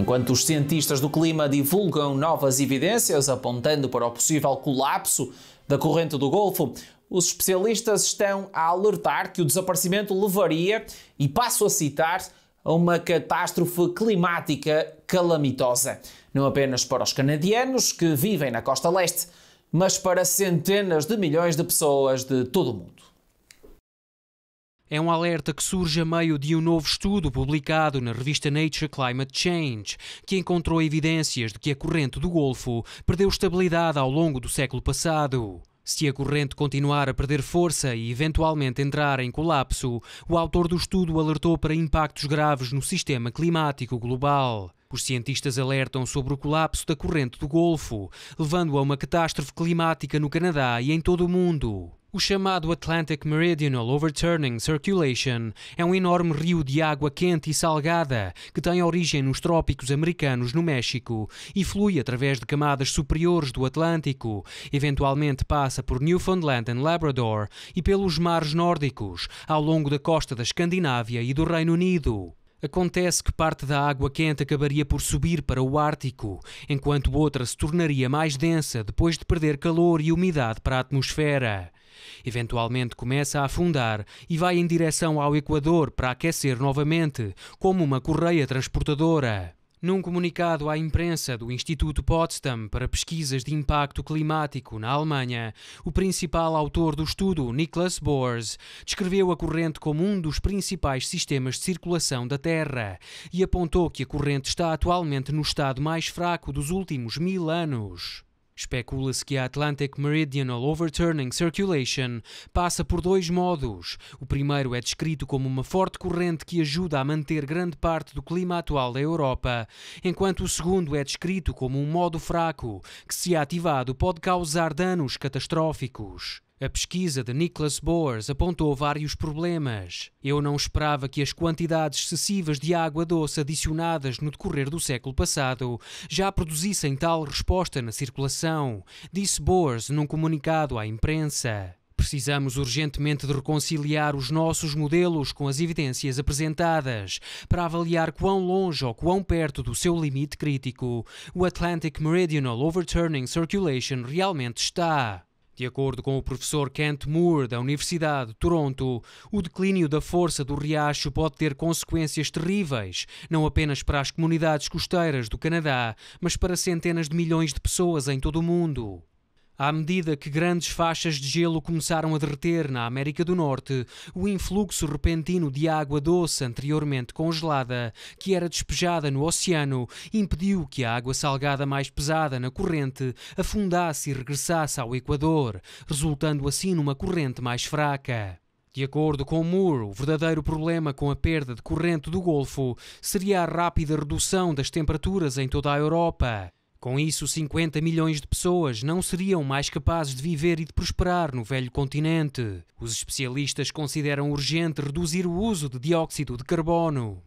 Enquanto os cientistas do clima divulgam novas evidências apontando para o possível colapso da corrente do Golfo, os especialistas estão a alertar que o desaparecimento levaria, e passo a citar, a uma catástrofe climática calamitosa. Não apenas para os canadianos que vivem na costa leste, mas para centenas de milhões de pessoas de todo o mundo. É um alerta que surge a meio de um novo estudo publicado na revista Nature Climate Change, que encontrou evidências de que a corrente do Golfo perdeu estabilidade ao longo do século passado. Se a corrente continuar a perder força e eventualmente entrar em colapso, o autor do estudo alertou para impactos graves no sistema climático global. Os cientistas alertam sobre o colapso da corrente do Golfo, levando a uma catástrofe climática no Canadá e em todo o mundo. O chamado Atlantic Meridional Overturning Circulation é um enorme rio de água quente e salgada que tem origem nos trópicos americanos no México e flui através de camadas superiores do Atlântico, eventualmente passa por Newfoundland e Labrador e pelos mares nórdicos, ao longo da costa da Escandinávia e do Reino Unido. Acontece que parte da água quente acabaria por subir para o Ártico, enquanto outra se tornaria mais densa depois de perder calor e umidade para a atmosfera. Eventualmente começa a afundar e vai em direção ao Equador para aquecer novamente, como uma correia transportadora. Num comunicado à imprensa do Instituto Potsdam para Pesquisas de Impacto Climático na Alemanha, o principal autor do estudo, Niklas Bohr, descreveu a corrente como um dos principais sistemas de circulação da Terra e apontou que a corrente está atualmente no estado mais fraco dos últimos mil anos. Especula-se que a Atlantic Meridional Overturning Circulation passa por dois modos. O primeiro é descrito como uma forte corrente que ajuda a manter grande parte do clima atual da Europa, enquanto o segundo é descrito como um modo fraco, que, se ativado, pode causar danos catastróficos. A pesquisa de Nicholas Boers apontou vários problemas. Eu não esperava que as quantidades excessivas de água doce adicionadas no decorrer do século passado já produzissem tal resposta na circulação, disse Boers num comunicado à imprensa. Precisamos urgentemente de reconciliar os nossos modelos com as evidências apresentadas para avaliar quão longe ou quão perto do seu limite crítico o Atlantic Meridional Overturning Circulation realmente está. De acordo com o professor Kent Moore, da Universidade de Toronto, o declínio da força do riacho pode ter consequências terríveis, não apenas para as comunidades costeiras do Canadá, mas para centenas de milhões de pessoas em todo o mundo. À medida que grandes faixas de gelo começaram a derreter na América do Norte, o influxo repentino de água doce anteriormente congelada, que era despejada no oceano, impediu que a água salgada mais pesada na corrente afundasse e regressasse ao Equador, resultando assim numa corrente mais fraca. De acordo com Moore, o verdadeiro problema com a perda de corrente do Golfo seria a rápida redução das temperaturas em toda a Europa. Com isso, 50 milhões de pessoas não seriam mais capazes de viver e de prosperar no velho continente. Os especialistas consideram urgente reduzir o uso de dióxido de carbono.